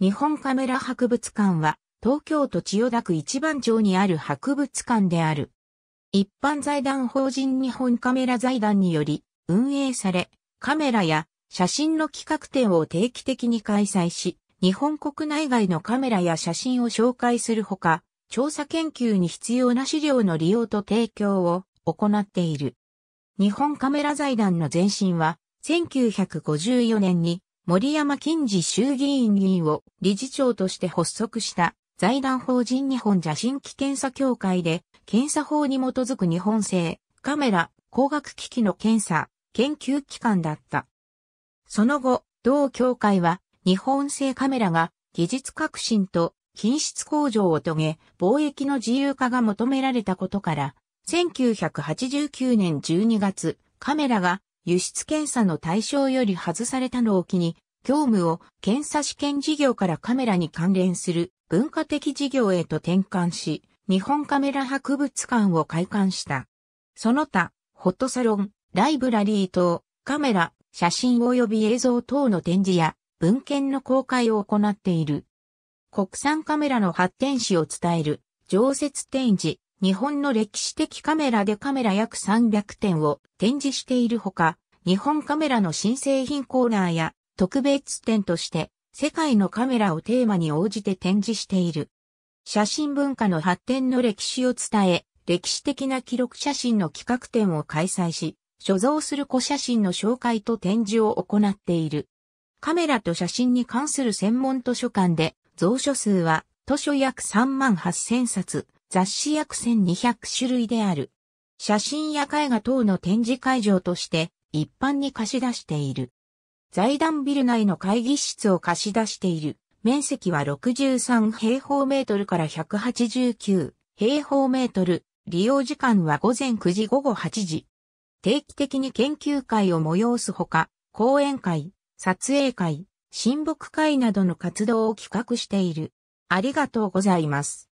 日本カメラ博物館は、東京都千代田区一番町にある博物館である。一般財団法人日本カメラ財団により、運営され、カメラや写真の企画展を定期的に開催し、日本国内外のカメラや写真を紹介するほか、調査研究に必要な資料の利用と提供を行っている。日本カメラ財団の前身は1954年に森山金次衆議院議員を理事長として発足した財団法人日本邪神機検査協会で、検査法に基づく日本製、カメラ、光学機器の検査、研究機関だった。その後、同協会は、日本製カメラが技術革新と品質向上を遂げ、貿易の自由化が求められたことから、1989年12月、カメラが輸出検査の対象より外されたのを機に、業務を検査試験事業からカメラに関連する文化的事業へと転換し、日本カメラ博物館を開館した。その他、フォトサロン、ライブラリー等、カメラ、写真及び映像等の展示や文献の公開を行っている。国産カメラの発展史を伝える常設展示、日本の歴史的カメラでカメラ約300点を展示しているほか、日本カメラの新製品コーナーや特別展として世界のカメラをテーマに応じて展示している。写真文化の発展の歴史を伝え、歴史的な記録写真の企画展を開催し、所蔵する古写真の紹介と展示を行っている。カメラと写真に関する専門図書館で、蔵書数は図書約3万8000冊、雑誌約1200種類である。写真や絵画等の展示会場として一般に貸し出している。財団ビル内の会議室を貸し出している。面積は63平方メートルから189平方メートル。利用時間は午前9時午後8時。定期的に研究会を催すほか、講演会、撮影会、親睦会などの活動を企画している。ありがとうございます。